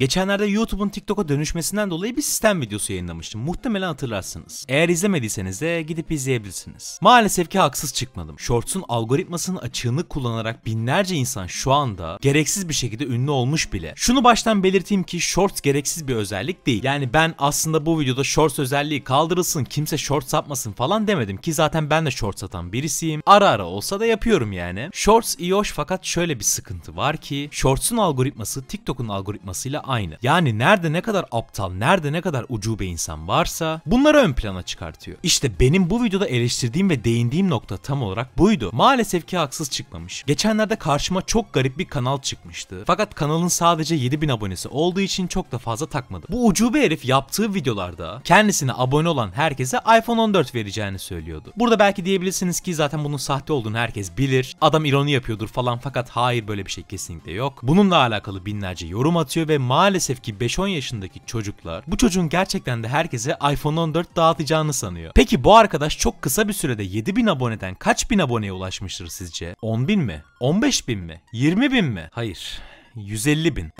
Geçenlerde YouTube'un TikTok'a dönüşmesinden dolayı bir sistem videosu yayınlamıştım. Muhtemelen hatırlarsınız. Eğer izlemediyseniz de gidip izleyebilirsiniz. Maalesef ki haksız çıkmadım. Shorts'un algoritmasının açığını kullanarak binlerce insan şu anda gereksiz bir şekilde ünlü olmuş bile. Şunu baştan belirteyim ki Shorts gereksiz bir özellik değil. Yani ben aslında bu videoda Shorts özelliği kaldırılsın, kimse Shorts atmasın falan demedim ki zaten ben de Shorts atan birisiyim. Ara ara olsa da yapıyorum yani. Shorts iyi hoş fakat şöyle bir sıkıntı var ki Shorts'un algoritması TikTok'un algoritmasıyla aynı. Yani nerede ne kadar aptal, nerede ne kadar ucube insan varsa bunları ön plana çıkartıyor. İşte benim bu videoda eleştirdiğim ve değindiğim nokta tam olarak buydu. Maalesef ki haksız çıkmamış. Geçenlerde karşıma çok garip bir kanal çıkmıştı. Fakat kanalın sadece 7000 abonesi olduğu için çok da fazla takmadım. Bu ucube herif yaptığı videolarda kendisine abone olan herkese iPhone 14 vereceğini söylüyordu. Burada belki diyebilirsiniz ki zaten bunun sahte olduğunu herkes bilir. Adam ironi yapıyordur falan fakat hayır böyle bir şey kesinlikle yok. Bununla alakalı binlerce yorum atıyor ve maalesef maalesef ki 5-10 yaşındaki çocuklar bu çocuğun gerçekten de herkese iPhone 14 dağıtacağını sanıyor. Peki bu arkadaş çok kısa bir sürede 7000 aboneden kaç bin aboneye ulaşmıştır sizce? 10 bin mi? 15 bin mi? 20 bin mi? Hayır. 150 bin.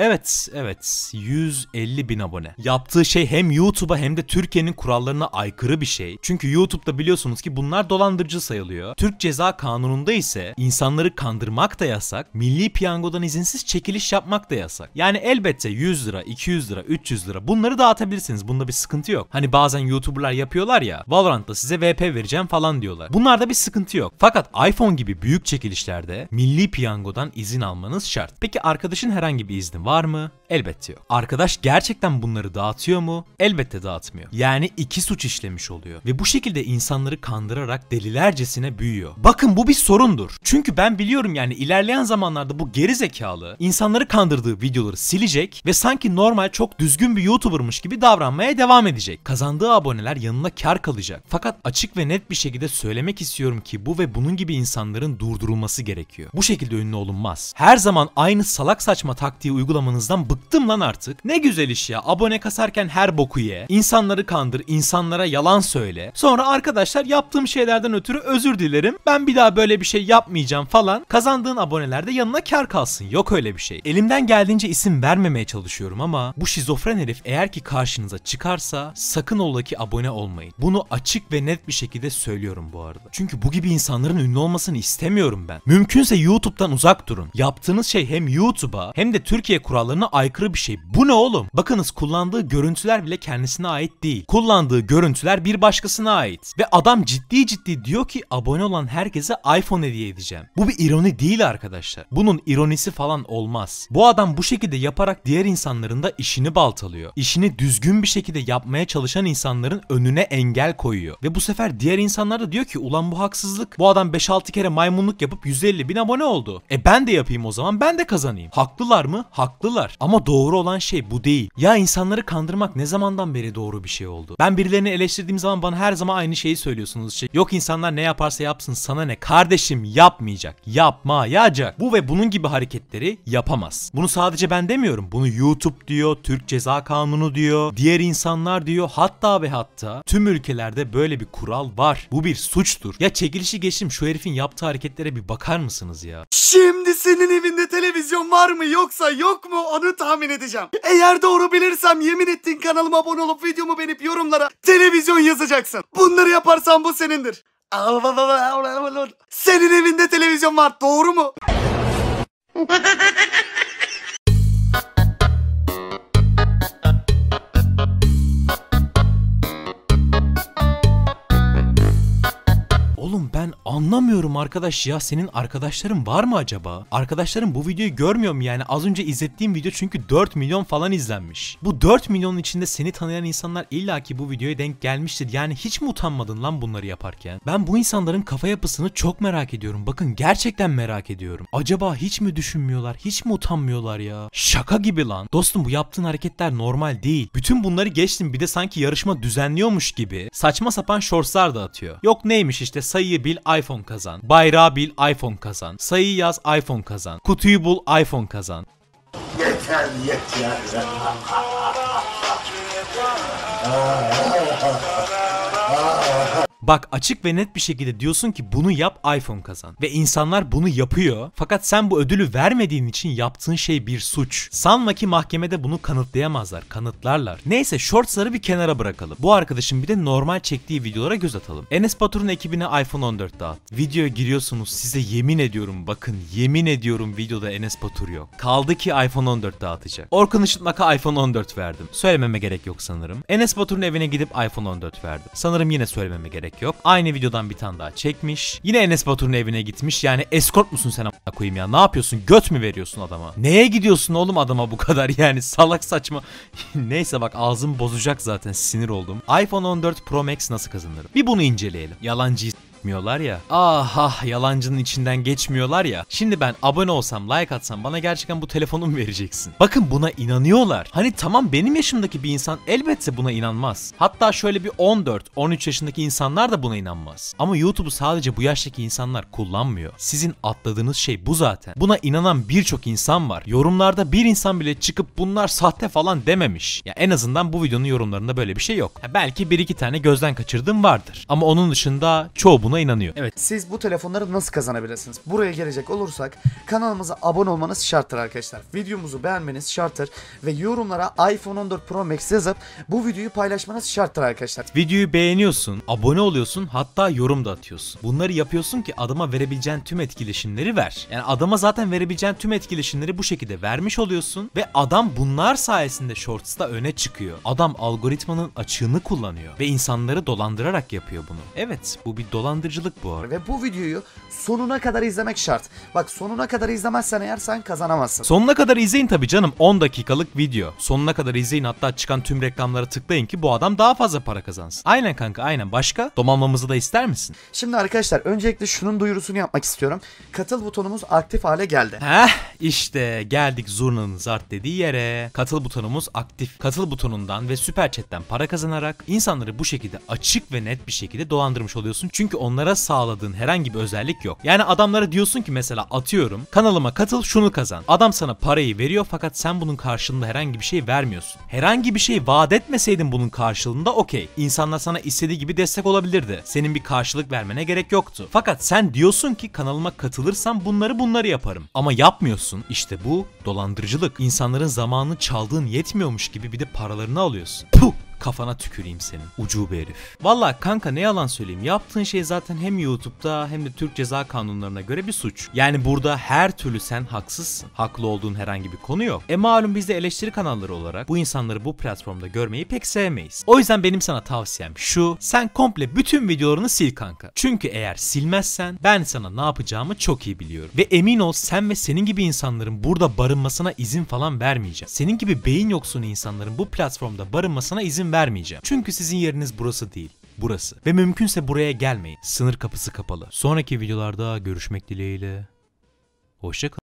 Evet, evet. 150 bin abone. Yaptığı şey hem YouTube'a hem de Türkiye'nin kurallarına aykırı bir şey. Çünkü YouTube'da biliyorsunuz ki bunlar dolandırıcı sayılıyor. Türk Ceza Kanunu'nda ise insanları kandırmak da yasak, milli piyangodan izinsiz çekiliş yapmak da yasak. Yani elbette 100 lira, 200 lira, 300 lira bunları dağıtabilirsiniz. Bunda bir sıkıntı yok. Hani bazen YouTuber'lar yapıyorlar ya, Valorant'ta size VP vereceğim falan diyorlar. Bunlarda bir sıkıntı yok. Fakat iPhone gibi büyük çekilişlerde milli piyangodan izin almanız şart. Peki arkadaşın herhangi bir izni var mı? Elbette yok. Arkadaş gerçekten bunları dağıtıyor mu? Elbette dağıtmıyor. Yani iki suç işlemiş oluyor. Ve bu şekilde insanları kandırarak delilercesine büyüyor. Bakın bu bir sorundur. Çünkü ben biliyorum yani ilerleyen zamanlarda bu geri zekalı insanları kandırdığı videoları silecek ve sanki normal çok düzgün bir YouTuber'mış gibi davranmaya devam edecek. Kazandığı aboneler yanına kar kalacak. Fakat açık ve net bir şekilde söylemek istiyorum ki bu ve bunun gibi insanların durdurulması gerekiyor. Bu şekilde ünlü olunmaz. Her zaman aynı salak saçma taktiği uygulamak yargılamanızdan bıktım lan artık. Ne güzel iş ya. Abone kasarken her boku ye. İnsanları kandır, insanlara yalan söyle. Sonra arkadaşlar yaptığım şeylerden ötürü özür dilerim. Ben bir daha böyle bir şey yapmayacağım falan. Kazandığın aboneler de yanına kar kalsın. Yok öyle bir şey. Elimden geldiğince isim vermemeye çalışıyorum ama bu şizofren herif eğer ki karşınıza çıkarsa sakın ola ki abone olmayın. Bunu açık ve net bir şekilde söylüyorum bu arada. Çünkü bu gibi insanların ünlü olmasını istemiyorum ben. Mümkünse YouTube'dan uzak durun. Yaptığınız şey hem YouTube'a hem de Türkiye kurallarına aykırı bir şey. Bu ne oğlum? Bakınız kullandığı görüntüler bile kendisine ait değil. Kullandığı görüntüler bir başkasına ait. Ve adam ciddi ciddi diyor ki abone olan herkese iPhone hediye edeceğim. Bu bir ironi değil arkadaşlar. Bunun ironisi falan olmaz. Bu adam bu şekilde yaparak diğer insanların da işini baltalıyor. İşini düzgün bir şekilde yapmaya çalışan insanların önüne engel koyuyor. Ve bu sefer diğer insanlar da diyor ki ulan bu haksızlık. Bu adam 5-6 kere maymunluk yapıp 150 bin abone oldu. E ben de yapayım o zaman ben de kazanayım. Haklılar mı? Haklı haklılar. Ama doğru olan şey bu değil. Ya insanları kandırmak ne zamandan beri doğru bir şey oldu? Ben birilerini eleştirdiğim zaman bana her zaman aynı şeyi söylüyorsunuz. Şey, yok insanlar ne yaparsa yapsın sana ne? Kardeşim yapmayacak. Yapmayacak. Bu ve bunun gibi hareketleri yapamaz. Bunu sadece ben demiyorum. Bunu YouTube diyor, Türk Ceza Kanunu diyor, diğer insanlar diyor. Hatta ve hatta tüm ülkelerde böyle bir kural var. Bu bir suçtur. Ya çekilişi geçtim şu herifin yaptığı hareketlere bir bakar mısınız ya? Şimdi senin evinde televizyon var mı yoksa yok yok mu onu tahmin edeceğim. Eğer doğru bilirsem yemin ettiğin kanalıma abone olup videomu beğenip yorumlara televizyon yazacaksın. Bunları yaparsan bu senindir. Senin evinde televizyon var doğru mu? Oğlum ben anlamıyorum arkadaş ya senin arkadaşların var mı acaba? Arkadaşların bu videoyu görmüyor mu yani az önce izlettiğim video çünkü 4 milyon falan izlenmiş. Bu 4 milyonun içinde seni tanıyan insanlar illaki bu videoya denk gelmiştir. Yani hiç mi utanmadın lan bunları yaparken? Ben bu insanların kafa yapısını çok merak ediyorum. Bakın gerçekten merak ediyorum. Acaba hiç mi düşünmüyorlar? Hiç mi utanmıyorlar ya? Şaka gibi lan. Dostum bu yaptığın hareketler normal değil. Bütün bunları geçtim bir de sanki yarışma düzenliyormuş gibi. Saçma sapan shortslar da atıyor. Yok neymiş işte Sayıyı bil iPhone kazan. Bayrağı bil iPhone kazan. Sayıyı yaz iPhone kazan. Kutuyu bul iPhone kazan. Yeter yeter. Bak açık ve net bir şekilde diyorsun ki bunu yap iPhone kazan. Ve insanlar bunu yapıyor. Fakat sen bu ödülü vermediğin için yaptığın şey bir suç. Sanma ki mahkemede bunu kanıtlayamazlar. Kanıtlarlar. Neyse shortsları bir kenara bırakalım. Bu arkadaşın bir de normal çektiği videolara göz atalım. Enes Batur'un ekibine iPhone 14 dağıt. Videoya giriyorsunuz size yemin ediyorum bakın yemin ediyorum videoda Enes Batur yok. Kaldı ki iPhone 14 dağıtacak. Orkun Işıtmak'a iPhone 14 verdim. Söylememe gerek yok sanırım. Enes Batur'un evine gidip iPhone 14 verdim. Sanırım yine söylememe gerek yok. Aynı videodan bir tane daha çekmiş. Yine Enes Batur'un evine gitmiş. Yani eskort musun sen amına koyayım ya? Ne yapıyorsun? Göt mü veriyorsun adama? Neye gidiyorsun oğlum adama bu kadar yani? Salak saçma. Neyse bak ağzım bozacak zaten sinir oldum. iPhone 14 Pro Max nasıl kazanırım? Bir bunu inceleyelim. Yalancıyı etmiyorlar ya. Ah ah yalancının içinden geçmiyorlar ya. Şimdi ben abone olsam, like atsam bana gerçekten bu telefonu mu vereceksin? Bakın buna inanıyorlar. Hani tamam benim yaşımdaki bir insan elbette buna inanmaz. Hatta şöyle bir 14-13 yaşındaki insanlar da buna inanmaz. Ama YouTube'u sadece bu yaştaki insanlar kullanmıyor. Sizin atladığınız şey bu zaten. Buna inanan birçok insan var. Yorumlarda bir insan bile çıkıp bunlar sahte falan dememiş. Ya en azından bu videonun yorumlarında böyle bir şey yok. Ya belki bir iki tane gözden kaçırdığım vardır. Ama onun dışında çoğu bunu buna inanıyor. Evet. Siz bu telefonları nasıl kazanabilirsiniz? Buraya gelecek olursak kanalımıza abone olmanız şarttır arkadaşlar. Videomuzu beğenmeniz şarttır ve yorumlara iPhone 14 Pro Max yazıp bu videoyu paylaşmanız şarttır arkadaşlar. Videoyu beğeniyorsun, abone oluyorsun hatta yorum da atıyorsun. Bunları yapıyorsun ki adama verebileceğin tüm etkileşimleri ver. Yani adama zaten verebileceğin tüm etkileşimleri bu şekilde vermiş oluyorsun ve adam bunlar sayesinde Shorts'ta öne çıkıyor. Adam algoritmanın açığını kullanıyor ve insanları dolandırarak yapıyor bunu. Evet bu bir dolandırma dolandırıcılık bu Ve bu videoyu sonuna kadar izlemek şart. Bak sonuna kadar izlemezsen eğer sen kazanamazsın. Sonuna kadar izleyin tabii canım 10 dakikalık video. Sonuna kadar izleyin hatta çıkan tüm reklamlara tıklayın ki bu adam daha fazla para kazansın. Aynen kanka aynen başka domalmamızı da ister misin? Şimdi arkadaşlar öncelikle şunun duyurusunu yapmak istiyorum. Katıl butonumuz aktif hale geldi. Heh işte geldik zurnanın zart dediği yere. Katıl butonumuz aktif. Katıl butonundan ve süper chatten para kazanarak insanları bu şekilde açık ve net bir şekilde dolandırmış oluyorsun. Çünkü onlara sağladığın herhangi bir özellik yok. Yani adamlara diyorsun ki mesela atıyorum kanalıma katıl şunu kazan. Adam sana parayı veriyor fakat sen bunun karşılığında herhangi bir şey vermiyorsun. Herhangi bir şey vaat etmeseydin bunun karşılığında okey. İnsanlar sana istediği gibi destek olabilirdi. Senin bir karşılık vermene gerek yoktu. Fakat sen diyorsun ki kanalıma katılırsan bunları bunları yaparım. Ama yapmıyorsun alıyorsun. İşte bu dolandırıcılık. İnsanların zamanını çaldığın yetmiyormuş gibi bir de paralarını alıyorsun. Puh! Kafana tüküreyim senin. Ucube herif. Valla kanka ne yalan söyleyeyim. Yaptığın şey zaten hem YouTube'da hem de Türk Ceza Kanunlarına göre bir suç. Yani burada her türlü sen haksızsın. Haklı olduğun herhangi bir konu yok. E malum biz de eleştiri kanalları olarak bu insanları bu platformda görmeyi pek sevmeyiz. O yüzden benim sana tavsiyem şu. Sen komple bütün videolarını sil kanka. Çünkü eğer silmezsen ben sana ne yapacağımı çok iyi biliyorum. Ve emin ol sen ve senin gibi insanların burada barınmasına izin falan vermeyeceğim. Senin gibi beyin yoksun insanların bu platformda barınmasına izin izin vermeyeceğim. Çünkü sizin yeriniz burası değil burası. Ve mümkünse buraya gelmeyin. Sınır kapısı kapalı. Sonraki videolarda görüşmek dileğiyle. Hoşçakalın.